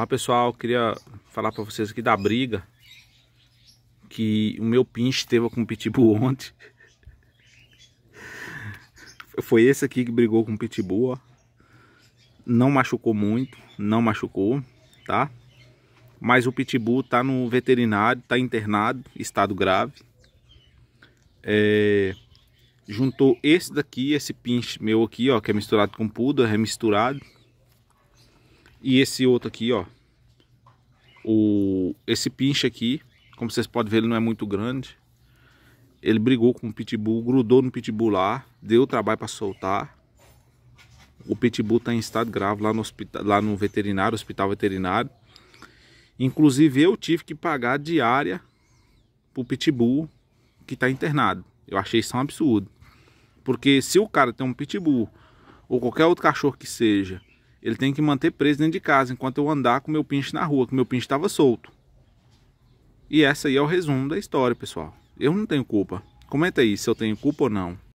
Olá pessoal, queria falar para vocês aqui da briga que o meu pinche teve com o Pitbull ontem. Foi esse aqui que brigou com o Pitbull, ó. Não machucou muito, não machucou, tá? Mas o Pitbull tá no veterinário, tá internado, estado grave. É... Juntou esse daqui, esse pinche meu aqui, ó, que é misturado com puda, é misturado e esse outro aqui, ó. O, esse pinche aqui, como vocês podem ver, ele não é muito grande. Ele brigou com o pitbull, grudou no pitbull lá, deu trabalho para soltar. O pitbull está em estado grave lá no, hospital, lá no veterinário, hospital veterinário. Inclusive eu tive que pagar diária pro pitbull que está internado. Eu achei isso um absurdo. Porque se o cara tem um pitbull ou qualquer outro cachorro que seja ele tem que manter preso dentro de casa enquanto eu andar com meu pinche na rua, que meu pinche estava solto. E essa aí é o resumo da história, pessoal. Eu não tenho culpa. Comenta aí se eu tenho culpa ou não.